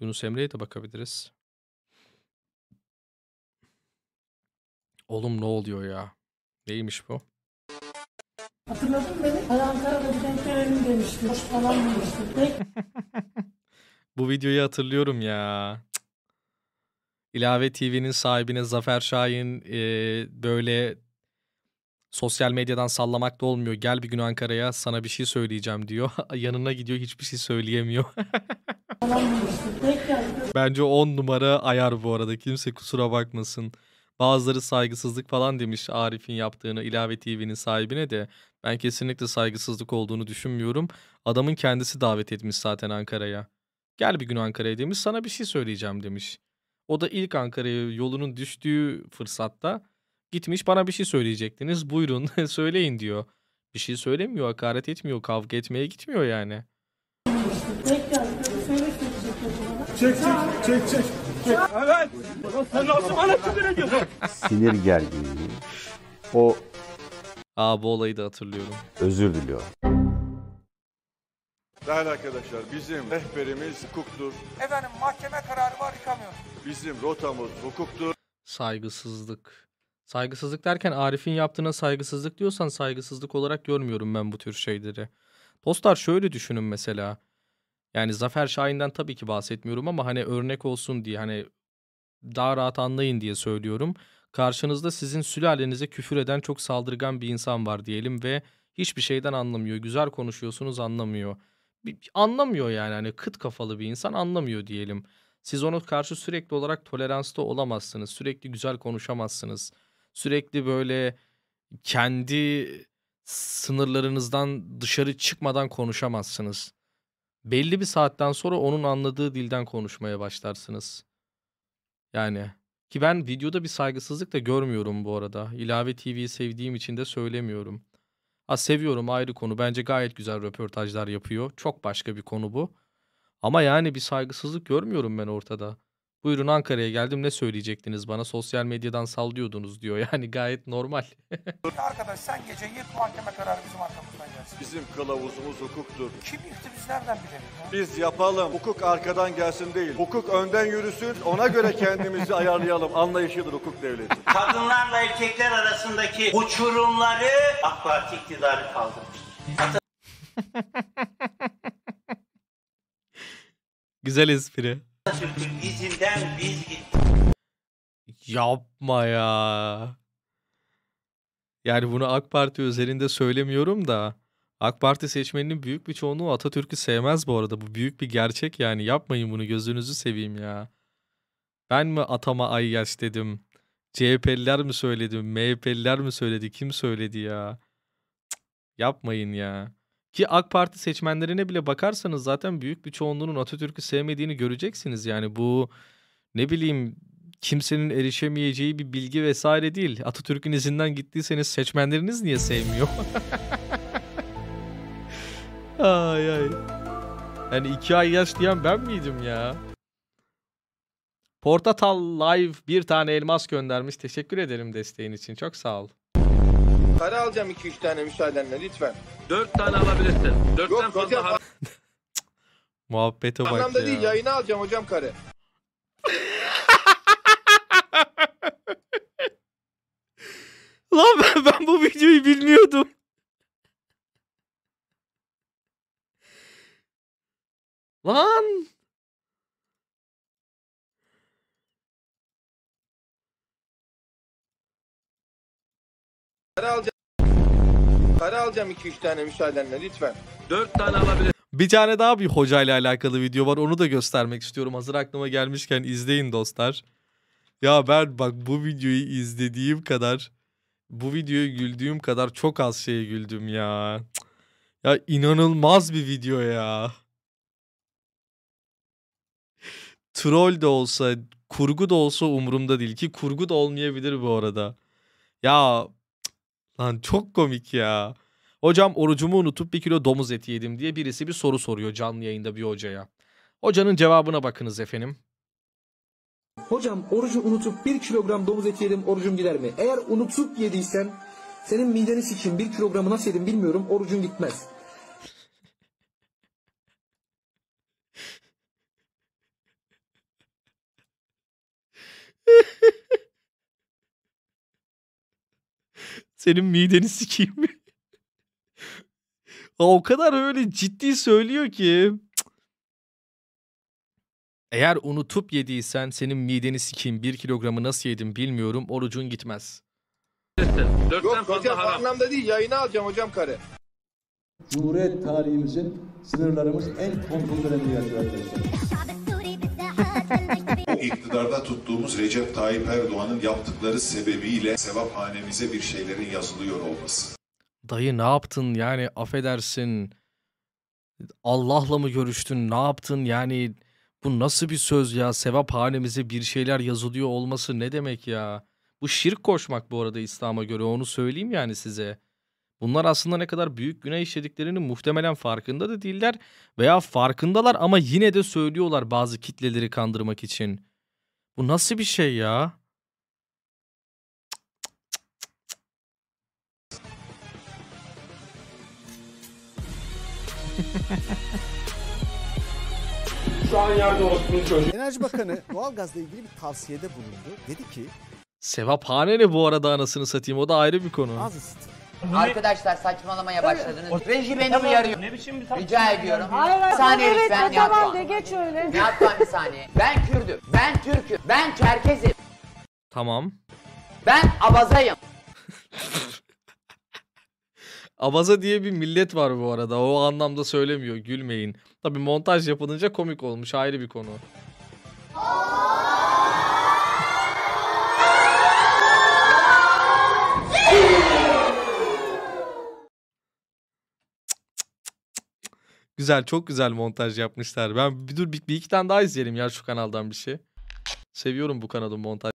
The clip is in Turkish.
Yunus Emre'ye de bakabiliriz. Oğlum ne oluyor ya? Neymiş bu? Hatırladın beni? Ben Ankara'da bir denk gelelim demişti. Hoş falan demişti. bu videoyu hatırlıyorum ya. İlave TV'nin sahibine Zafer Şahin e, böyle sosyal medyadan sallamak da olmuyor. Gel bir gün Ankara'ya sana bir şey söyleyeceğim diyor. Yanına gidiyor hiçbir şey söyleyemiyor. Bence 10 numara ayar bu arada. Kimse kusura bakmasın. Bazıları saygısızlık falan demiş Arif'in yaptığını ilave TV'nin sahibine de. Ben kesinlikle saygısızlık olduğunu düşünmüyorum. Adamın kendisi davet etmiş zaten Ankara'ya. Gel bir gün Ankara'ya demiş sana bir şey söyleyeceğim demiş. O da ilk Ankara'ya yolunun düştüğü fırsatta gitmiş bana bir şey söyleyecektiniz buyurun söyleyin diyor. Bir şey söylemiyor hakaret etmiyor kavga etmeye gitmiyor yani çek, çek, çek, çek. Evet. Sinir gerginliği. O... Aa bu olayı da hatırlıyorum. Özür diliyor. Değerli arkadaşlar bizim rehberimiz hukuktur. Efendim mahkeme kararı var yıkamıyor. Bizim rotamız hukuktur. Saygısızlık. Saygısızlık derken Arif'in yaptığına saygısızlık diyorsan saygısızlık olarak görmüyorum ben bu tür şeyleri. Dostlar şöyle düşünün mesela. Yani Zafer Şahin'den tabii ki bahsetmiyorum ama hani örnek olsun diye hani daha rahat anlayın diye söylüyorum. Karşınızda sizin sülalenize küfür eden çok saldırgan bir insan var diyelim ve hiçbir şeyden anlamıyor. Güzel konuşuyorsunuz anlamıyor. Bir, anlamıyor yani hani kıt kafalı bir insan anlamıyor diyelim. Siz ona karşı sürekli olarak toleranslı olamazsınız. Sürekli güzel konuşamazsınız. Sürekli böyle kendi sınırlarınızdan dışarı çıkmadan konuşamazsınız belli bir saatten sonra onun anladığı dilden konuşmaya başlarsınız. Yani ki ben videoda bir saygısızlık da görmüyorum bu arada. İlave TV'yi sevdiğim için de söylemiyorum. Ha seviyorum ayrı konu. Bence gayet güzel röportajlar yapıyor. Çok başka bir konu bu. Ama yani bir saygısızlık görmüyorum ben ortada. Buyurun Ankara'ya geldim ne söyleyecektiniz bana sosyal medyadan sallıyordunuz diyor. Yani gayet normal. Arkadaş sen gece yırt mahkeme kararı bizim arkamızdan gelsin. Bizim kılavuzumuz hukuktur. Kim yıktı biz nereden bilelim ya? Biz yapalım. Hukuk arkadan gelsin değil. Hukuk önden yürüsün ona göre kendimizi ayarlayalım. Anlayışıdır hukuk devleti. Kadınlarla erkekler arasındaki uçurumları AK Parti iktidarı kaldırmış. Güzel espri çıktık. İzinden biz gittik. Yapma ya. Yani bunu AK Parti özelinde söylemiyorum da AK Parti seçmeninin büyük bir çoğunluğu Atatürk'ü sevmez bu arada. Bu büyük bir gerçek yani. Yapmayın bunu gözünüzü seveyim ya. Ben mi atama ay yaş dedim? CHP'liler mi söyledi? MHP'liler mi söyledi? Kim söyledi ya? Cık, yapmayın ya. Ki AK Parti seçmenlerine bile bakarsanız zaten büyük bir çoğunluğunun Atatürk'ü sevmediğini göreceksiniz. Yani bu ne bileyim kimsenin erişemeyeceği bir bilgi vesaire değil. Atatürk'ün izinden gittiyseniz seçmenleriniz niye sevmiyor? ay ay. Yani iki ay yaş diyen ben miydim ya? Portatal Live bir tane elmas göndermiş. Teşekkür ederim desteğin için. Çok sağ ol. Para alacağım 2-3 tane müsaadenle lütfen. Dört tane alabilirsin. Dörtten Yok, fazla zaten- haram. Muhabbete bak Anlamda ya. değil yayına alacağım hocam kare. Lan ben, ben bu videoyu bilmiyordum. Lan. Kare alacağım alacağım 2-3 tane müsaadenle lütfen. 4 tane alabilir. Bir tane daha bir hocayla alakalı video var. Onu da göstermek istiyorum. Hazır aklıma gelmişken izleyin dostlar. Ya ben bak bu videoyu izlediğim kadar bu videoya güldüğüm kadar çok az şeye güldüm ya. Ya inanılmaz bir video ya. Troll de olsa, kurgu da olsa umurumda değil ki kurgu da olmayabilir bu arada. Ya lan çok komik ya. Hocam orucumu unutup bir kilo domuz eti yedim diye birisi bir soru soruyor canlı yayında bir hocaya. Hocanın cevabına bakınız efendim. Hocam orucu unutup bir kilogram domuz eti yedim orucum gider mi? Eğer unutup yediysen senin mideni için bir kilogramı nasıl yedim bilmiyorum orucun gitmez. Senin mideni sikeyim mi? o kadar öyle ciddi söylüyor ki. Eğer unutup yediysen senin mideni sikeyim. Bir kilogramı nasıl yedim bilmiyorum. Orucun gitmez. Yok hocam haram. anlamda değil Yayını alacağım hocam kare. Cumhuriyet tarihimizin sınırlarımız en kontrol dönemini yaşıyor arkadaşlar. Bu tuttuğumuz Recep Tayyip Erdoğan'ın yaptıkları sebebiyle sevap hanemize bir şeylerin yazılıyor olması dayı ne yaptın yani affedersin Allah'la mı görüştün ne yaptın yani bu nasıl bir söz ya sevap hanemize bir şeyler yazılıyor olması ne demek ya. Bu şirk koşmak bu arada İslam'a göre onu söyleyeyim yani size. Bunlar aslında ne kadar büyük günah işlediklerinin muhtemelen farkında da değiller veya farkındalar ama yine de söylüyorlar bazı kitleleri kandırmak için. Bu nasıl bir şey ya? Şu an yerde orospunun çocuğu. Enerji Bakanı doğalgazla ilgili bir tavsiyede bulundu. Dedi ki... Sevap hane ne bu arada anasını satayım o da ayrı bir konu. Az ısıtın. Arkadaşlar saçmalamaya başladınız. O, Reji beni tamam, uyarıyor. Ne biçim bir Rica ediyorum. Hayır, bir saniye evet, lütfen Nihat Tamam de geç öyle. Nihat bir saniye. Ben Kürdüm. Ben Türk'üm. Ben Çerkez'im. Tamam. Ben Abazayım. Abaza diye bir millet var bu arada. O anlamda söylemiyor. Gülmeyin. Tabii montaj yapılınca komik olmuş. Ayrı bir konu. Güzel, çok güzel montaj yapmışlar. Ben bir dur bir, bir iki tane daha izleyelim ya şu kanaldan bir şey. Seviyorum bu kanalın montaj.